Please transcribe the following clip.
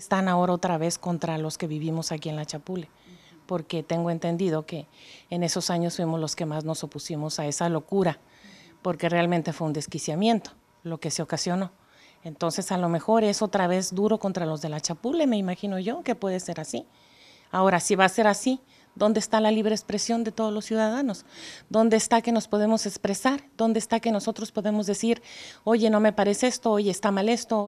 Están ahora otra vez contra los que vivimos aquí en La Chapule, porque tengo entendido que en esos años fuimos los que más nos opusimos a esa locura, porque realmente fue un desquiciamiento lo que se ocasionó. Entonces a lo mejor es otra vez duro contra los de La Chapule, me imagino yo que puede ser así. Ahora, si va a ser así, ¿Dónde está la libre expresión de todos los ciudadanos? ¿Dónde está que nos podemos expresar? ¿Dónde está que nosotros podemos decir, oye, no me parece esto, oye, está mal esto?